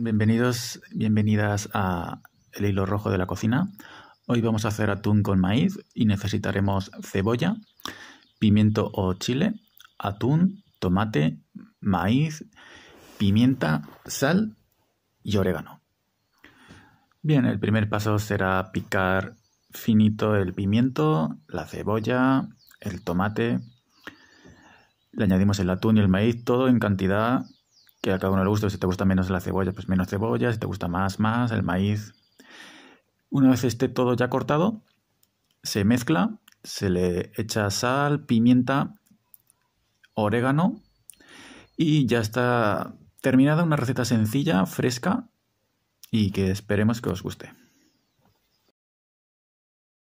Bienvenidos, bienvenidas a El Hilo Rojo de la Cocina. Hoy vamos a hacer atún con maíz y necesitaremos cebolla, pimiento o chile, atún, tomate, maíz, pimienta, sal y orégano. Bien, el primer paso será picar finito el pimiento, la cebolla, el tomate. Le añadimos el atún y el maíz, todo en cantidad que a cada uno le guste. Pues, si te gusta menos la cebolla, pues menos cebolla. Si te gusta más, más. El maíz. Una vez esté todo ya cortado, se mezcla, se le echa sal, pimienta, orégano y ya está terminada una receta sencilla, fresca y que esperemos que os guste.